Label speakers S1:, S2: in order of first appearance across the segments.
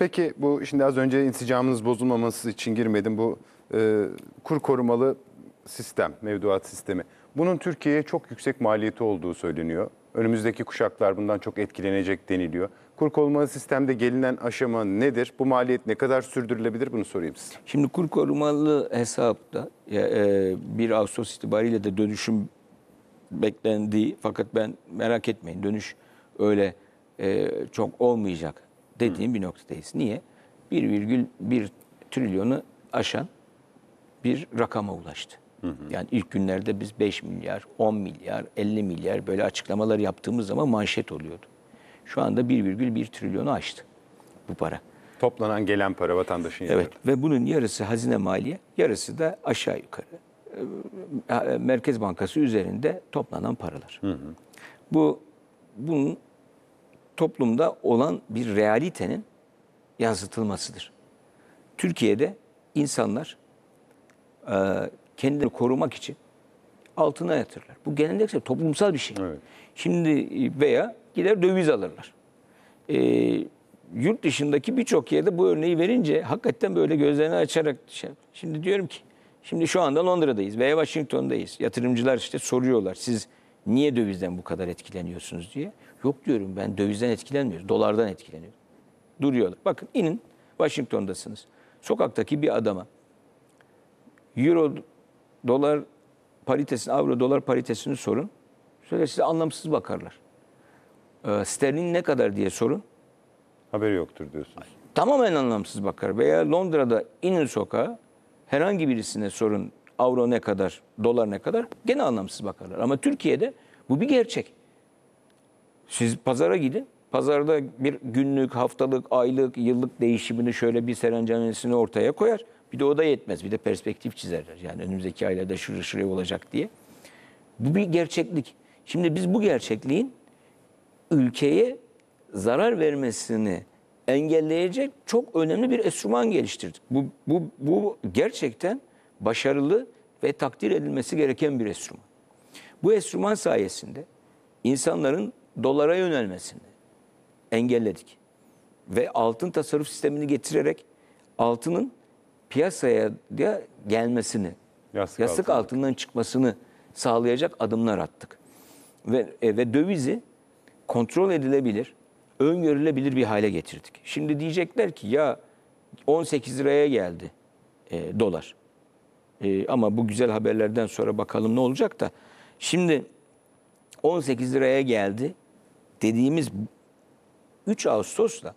S1: Peki bu şimdi az önce insicamınız bozulmaması için girmedim. Bu e, kur korumalı sistem, mevduat sistemi. Bunun Türkiye'ye çok yüksek maliyeti olduğu söyleniyor. Önümüzdeki kuşaklar bundan çok etkilenecek deniliyor. Kur korumalı sistemde gelinen aşama nedir? Bu maliyet ne kadar sürdürülebilir? Bunu sorayım size. Şimdi kur korumalı hesapta 1 e, Ağustos itibariyle de dönüşüm beklendiği fakat ben merak etmeyin dönüş öyle e, çok olmayacak dediğim Hı. bir noktadayız. Niye? 1,1 trilyonu aşan bir rakama ulaştı. Hı Yani ilk günlerde biz 5 milyar, 10 milyar, 50 milyar böyle açıklamalar yaptığımız zaman manşet oluyordu. Şu anda 1,1 trilyonu aştı bu para. Toplanan gelen para vatandaşın Evet ve bunun yarısı hazine maliye, yarısı da aşağı yukarı e, e, Merkez Bankası üzerinde toplanan paralar. Hı hı. Bu bunun toplumda olan bir realitenin yansıtılmasıdır. Türkiye'de insanlar e, kendini korumak için altına yatırlar. Bu geleneksel toplumsal bir şey. Evet. Şimdi e, veya gider döviz alırlar. E, yurt dışındaki birçok yerde bu örneği verince hakikaten böyle gözlerini açarak şey, şimdi diyorum ki şimdi şu anda Londra'dayız veya Washington'dayız. Yatırımcılar işte soruyorlar siz niye dövizden bu kadar etkileniyorsunuz diye. Yok diyorum ben dövizden etkilenmiyorum, Dolardan etkileniyorum. Duruyorlar. Bakın inin Washington'dasınız. Sokaktaki bir adama euro dolar paritesini, avro dolar paritesini sorun. Söyle size anlamsız bakarlar. E, sterlin ne kadar diye sorun. Haberi yoktur diyorsunuz. Tamamen anlamsız bakar. Veya Londra'da inin sokağa herhangi birisine sorun avro ne kadar, dolar ne kadar gene anlamsız bakarlar. Ama Türkiye'de bu bir gerçek. Siz pazara gidin. Pazarda bir günlük, haftalık, aylık, yıllık değişimini şöyle bir serencanesini ortaya koyar. Bir de o da yetmez. Bir de perspektif çizerler. Yani önümüzdeki aylarda şuraya şuraya olacak diye. Bu bir gerçeklik. Şimdi biz bu gerçekliğin ülkeye zarar vermesini engelleyecek çok önemli bir esruman geliştirdik. Bu, bu, bu gerçekten başarılı ve takdir edilmesi gereken bir esruman. Bu esruman sayesinde insanların dolara yönelmesini engelledik. Ve altın tasarruf sistemini getirerek altının piyasaya gelmesini, yastık, yastık altından çıkmasını sağlayacak adımlar attık. Ve, e, ve dövizi kontrol edilebilir, öngörülebilir bir hale getirdik. Şimdi diyecekler ki ya 18 liraya geldi e, dolar. E, ama bu güzel haberlerden sonra bakalım ne olacak da. Şimdi 18 liraya geldi dediğimiz 3 Ağustos'la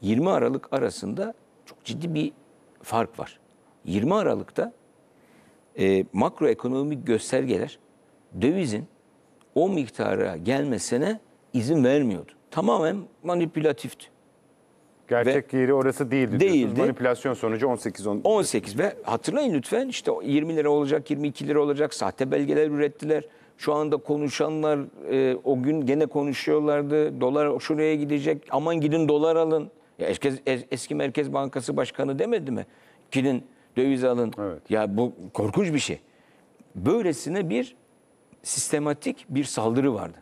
S1: 20 Aralık arasında çok ciddi bir fark var. 20 Aralık'ta e, makroekonomik göstergeler dövizin o miktara gelmesine izin vermiyordu. Tamamen manipülatifti. Gerçek ve yeri orası değildi. Değildi. Diyorsunuz. Manipülasyon sonucu 18 10 18 ve hatırlayın lütfen işte 20 lira olacak, 22 lira olacak sahte belgeler ürettiler. Şu anda konuşanlar e, o gün gene konuşuyorlardı. Dolar şuraya gidecek. Aman gidin dolar alın. Ya eski, eski Merkez Bankası Başkanı demedi mi? Gidin döviz alın. Evet. Ya bu korkunç bir şey. Böylesine bir sistematik bir saldırı vardı.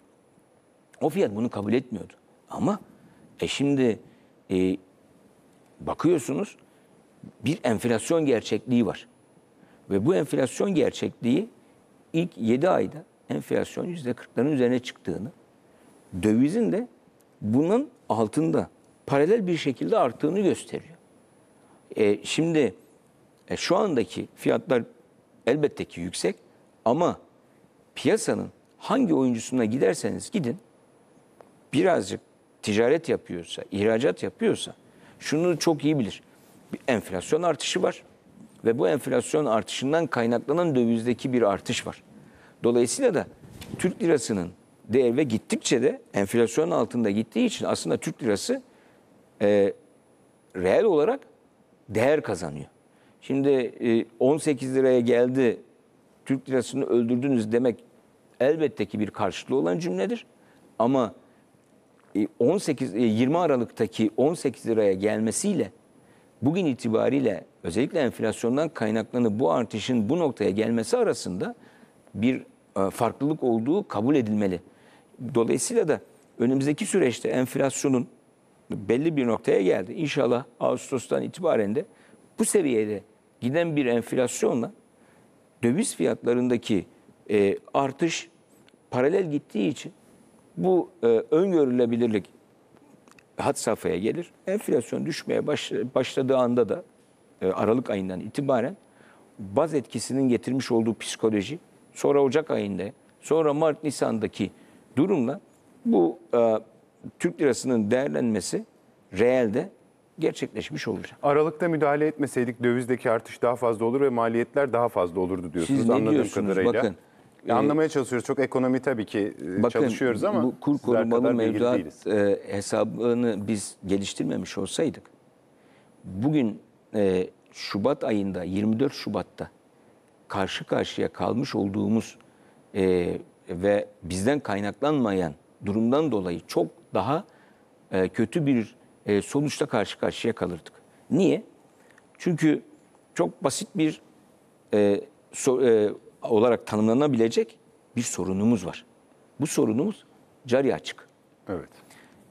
S1: O fiyat bunu kabul etmiyordu. Ama e şimdi e, bakıyorsunuz bir enflasyon gerçekliği var. Ve bu enflasyon gerçekliği ilk 7 ayda enflasyon yüzde %40'ların üzerine çıktığını, dövizin de bunun altında paralel bir şekilde arttığını gösteriyor. E, şimdi e, şu andaki fiyatlar elbette ki yüksek ama piyasanın hangi oyuncusuna giderseniz gidin birazcık ticaret yapıyorsa, ihracat yapıyorsa şunu çok iyi bilir. Bir enflasyon artışı var ve bu enflasyon artışından kaynaklanan dövizdeki bir artış var. Dolayısıyla da Türk lirasının değeri ve gittikçe de enflasyon altında gittiği için aslında Türk lirası e, reel olarak değer kazanıyor. Şimdi e, 18 liraya geldi Türk lirasını öldürdünüz demek elbette ki bir karşılığı olan cümledir. Ama 18 e, 20 e, Aralık'taki 18 liraya gelmesiyle bugün itibariyle özellikle enflasyondan kaynaklanan bu artışın bu noktaya gelmesi arasında bir e, farklılık olduğu kabul edilmeli. Dolayısıyla da önümüzdeki süreçte enflasyonun belli bir noktaya geldi. İnşallah Ağustos'tan itibaren de bu seviyede giden bir enflasyonla döviz fiyatlarındaki e, artış paralel gittiği için bu e, öngörülebilirlik hat safhaya gelir. Enflasyon düşmeye baş, başladığı anda da e, Aralık ayından itibaren baz etkisinin getirmiş olduğu psikoloji sonra Ocak ayında, sonra Mart Nisan'daki durumla bu e, Türk lirasının değerlenmesi reelde gerçekleşmiş olacak. Aralıkta müdahale etmeseydik dövizdeki artış daha fazla olur ve maliyetler daha fazla olurdu diyorsunuz Siz ne anladığım diyorsunuz? kadarıyla. Bakın, e, e anlamaya çalışıyoruz. Çok ekonomi tabii ki e, bakın, çalışıyoruz ama bu kur korumalı mevduat e, hesabını biz geliştirmemiş olsaydık bugün e, Şubat ayında 24 Şubat'ta karşı karşıya kalmış olduğumuz e, ve bizden kaynaklanmayan durumdan dolayı çok daha e, kötü bir e, sonuçla karşı karşıya kalırdık. Niye? Çünkü çok basit bir e, so, e, olarak tanımlanabilecek bir sorunumuz var. Bu sorunumuz cari açık. Evet.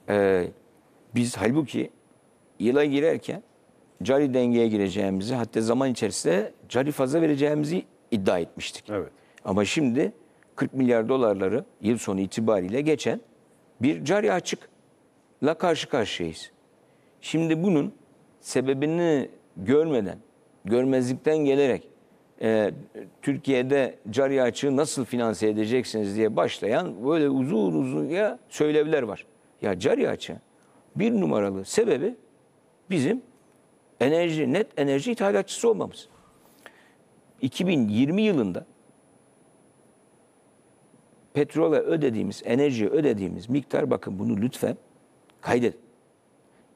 S1: E, biz halbuki yıla girerken cari dengeye gireceğimizi hatta zaman içerisinde cari fazla vereceğimizi iddia etmiştik. Evet. Ama şimdi 40 milyar dolarları yıl sonu itibariyle geçen bir cari açıkla karşı karşıyayız. Şimdi bunun sebebini görmeden, görmezlikten gelerek e, Türkiye'de cari açığı nasıl finanse edeceksiniz diye başlayan böyle uzun uzun ya söylevler var. Ya cari açığı bir numaralı sebebi bizim enerji, net enerji ithalatçısı olmamız. 2020 yılında petrole ödediğimiz, enerjiye ödediğimiz miktar bakın bunu lütfen kaydedin.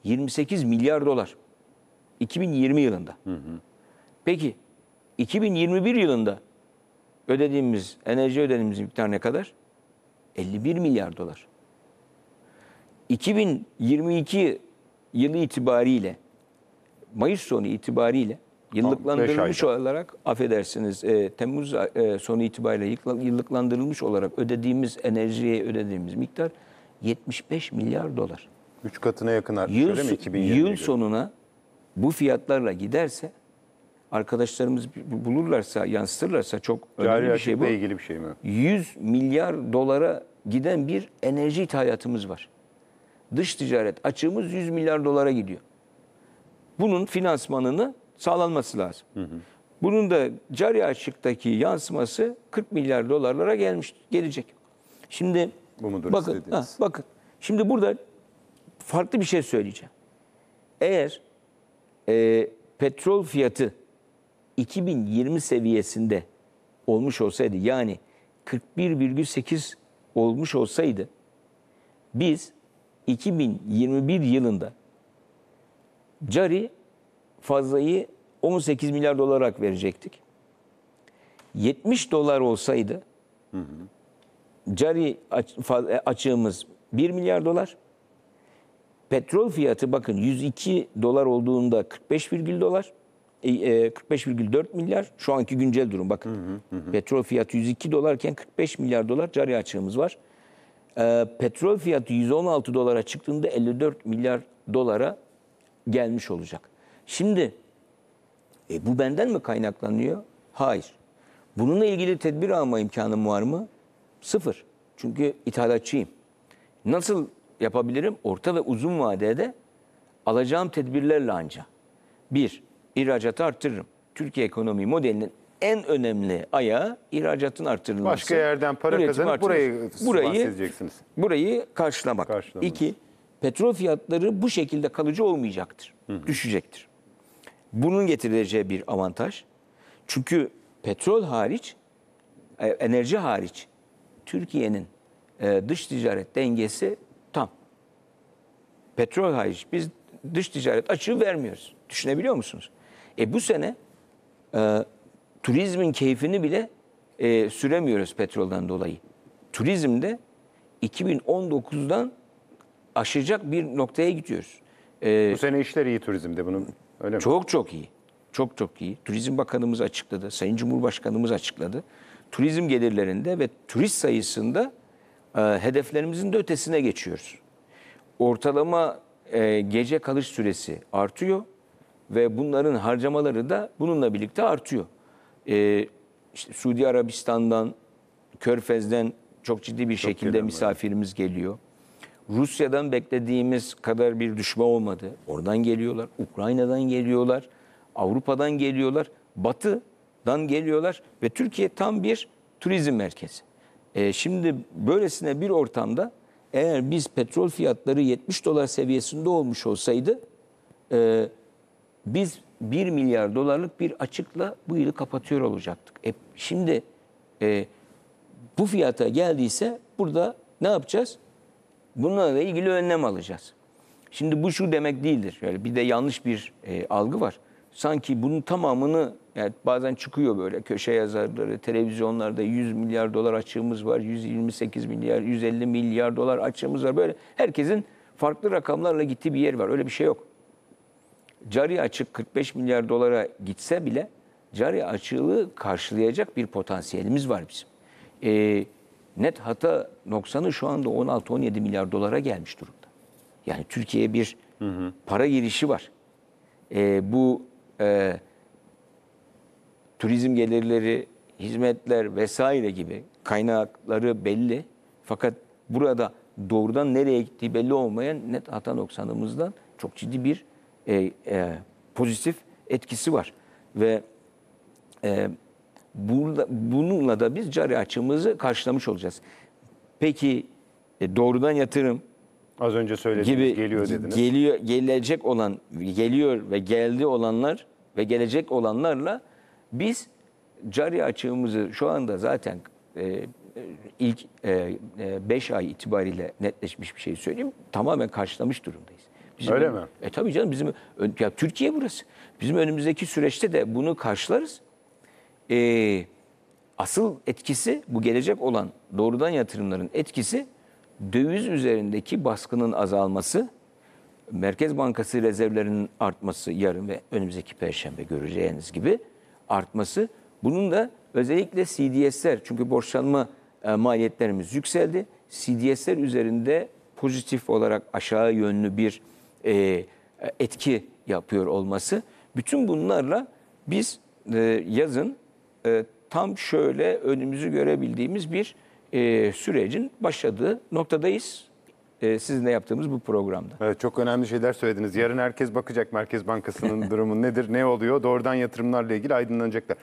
S1: 28 milyar dolar. 2020 yılında. Hı hı. Peki 2021 yılında ödediğimiz, enerji ödediğimiz miktar ne kadar? 51 milyar dolar. 2022 yılı itibariyle Mayıs sonu itibariyle yıllıklandırılmış olarak affedersiniz e, Temmuz e, sonu itibariyle yıllıklandırılmış olarak ödediğimiz enerjiye ödediğimiz miktar 75 milyar dolar. 3 katına yakın artmış yıl, mi? 2020 yıl göre. sonuna bu fiyatlarla giderse arkadaşlarımız bulurlarsa yansıtırlarsa çok önemli bir şey bu. ilgili bir şey mi? 100 milyar dolara giden bir enerji ithalatımız var. Dış ticaret açığımız 100 milyar dolara gidiyor. Bunun finansmanını sağlanması lazım. Hı hı. Bunun da cari açıktaki yansıması 40 milyar dolarlara gelmiş gelecek. Şimdi Bu mudur bakın, ha, bakın. Şimdi burada farklı bir şey söyleyeceğim. Eğer e, petrol fiyatı 2020 seviyesinde olmuş olsaydı yani 41,8 olmuş olsaydı biz 2021 yılında Cari fazlayı 18 milyar dolar olarak verecektik. 70 dolar olsaydı hı hı. cari e, açığımız 1 milyar dolar. Petrol fiyatı bakın 102 dolar olduğunda 45, dolar. 45,4 e, e, milyar şu anki güncel durum bakın. Hı hı hı. Petrol fiyatı 102 dolarken 45 milyar dolar cari açığımız var. E, petrol fiyatı 116 dolara çıktığında 54 milyar dolara gelmiş olacak. Şimdi e, bu benden mi kaynaklanıyor? Hayır. Bununla ilgili tedbir alma imkanım var mı? Sıfır. Çünkü ithalatçıyım. Nasıl yapabilirim? Orta ve uzun vadede alacağım tedbirlerle anca. Bir, ihracatı arttırırım. Türkiye ekonomi modelinin en önemli ayağı ihracatın artırılması. Başka yerden para kazanıp burayı burayı bahsedeceksiniz. Burayı karşılamak. Karşılamak. İki, petrol fiyatları bu şekilde kalıcı olmayacaktır. Hı hı. Düşecektir. Bunun getirileceği bir avantaj. Çünkü petrol hariç, e, enerji hariç Türkiye'nin e, dış ticaret dengesi tam. Petrol hariç biz dış ticaret açığı vermiyoruz. Düşünebiliyor musunuz? E bu sene e, turizmin keyfini bile e, süremiyoruz petrolden dolayı. Turizmde 2019'dan aşacak bir noktaya gidiyoruz. Ee, Bu sene işler iyi turizmde bunun öyle mi? Çok çok iyi. Çok çok iyi. Turizm Bakanımız açıkladı. Sayın Cumhurbaşkanımız açıkladı. Turizm gelirlerinde ve turist sayısında e, hedeflerimizin de ötesine geçiyoruz. Ortalama e, gece kalış süresi artıyor ve bunların harcamaları da bununla birlikte artıyor. E, işte Suudi Arabistan'dan, Körfez'den çok ciddi bir çok şekilde misafirimiz var. geliyor. Rusya'dan beklediğimiz kadar bir düşme olmadı. Oradan geliyorlar, Ukrayna'dan geliyorlar, Avrupa'dan geliyorlar, Batı'dan geliyorlar ve Türkiye tam bir turizm merkezi. E, şimdi böylesine bir ortamda eğer biz petrol fiyatları 70 dolar seviyesinde olmuş olsaydı e, biz 1 milyar dolarlık bir açıkla bu yılı kapatıyor olacaktık. E, şimdi e, bu fiyata geldiyse burada ne yapacağız? Bununla ilgili önlem alacağız. Şimdi bu şu demek değildir. Yani bir de yanlış bir e, algı var. Sanki bunun tamamını yani bazen çıkıyor böyle köşe yazarları, televizyonlarda 100 milyar dolar açığımız var, 128 milyar, 150 milyar dolar açığımız var. Böyle herkesin farklı rakamlarla gittiği bir yer var. Öyle bir şey yok. Cari açık 45 milyar dolara gitse bile cari açığı karşılayacak bir potansiyelimiz var bizim. Ee, net hata noksanı şu anda 16-17 milyar dolara gelmiş durumda. Yani Türkiye'ye bir hı hı. para girişi var. E, bu e, turizm gelirleri, hizmetler vesaire gibi kaynakları belli. Fakat burada doğrudan nereye gittiği belli olmayan net hata noksanımızdan çok ciddi bir e, e, pozitif etkisi var. Ve e, bununla da biz cari açığımızı karşılamış olacağız. Peki e, doğrudan yatırım az önce söylediğiniz gibi geliyor dediniz. Geliyor gelecek olan geliyor ve geldi olanlar ve gelecek olanlarla biz cari açığımızı şu anda zaten e, ilk 5 e, e, ay itibariyle netleşmiş bir şey söyleyeyim. Tamamen karşılamış durumdayız. Bizim Öyle mi? E tabii canım bizim ya Türkiye burası. Bizim önümüzdeki süreçte de bunu karşılarız e, asıl etkisi bu gelecek olan doğrudan yatırımların etkisi döviz üzerindeki baskının azalması, Merkez Bankası rezervlerinin artması yarın ve önümüzdeki perşembe göreceğiniz gibi artması. Bunun da özellikle CDS'ler çünkü borçlanma e, maliyetlerimiz yükseldi. CDS'ler üzerinde pozitif olarak aşağı yönlü bir e, e, etki yapıyor olması. Bütün bunlarla biz e, yazın e, tam şöyle önümüzü görebildiğimiz bir e, sürecin başladığı noktadayız. E, sizinle yaptığımız bu programda. Evet, çok önemli şeyler söylediniz. Yarın herkes bakacak Merkez Bankası'nın durumu nedir, ne oluyor? Doğrudan yatırımlarla ilgili aydınlanacaklar.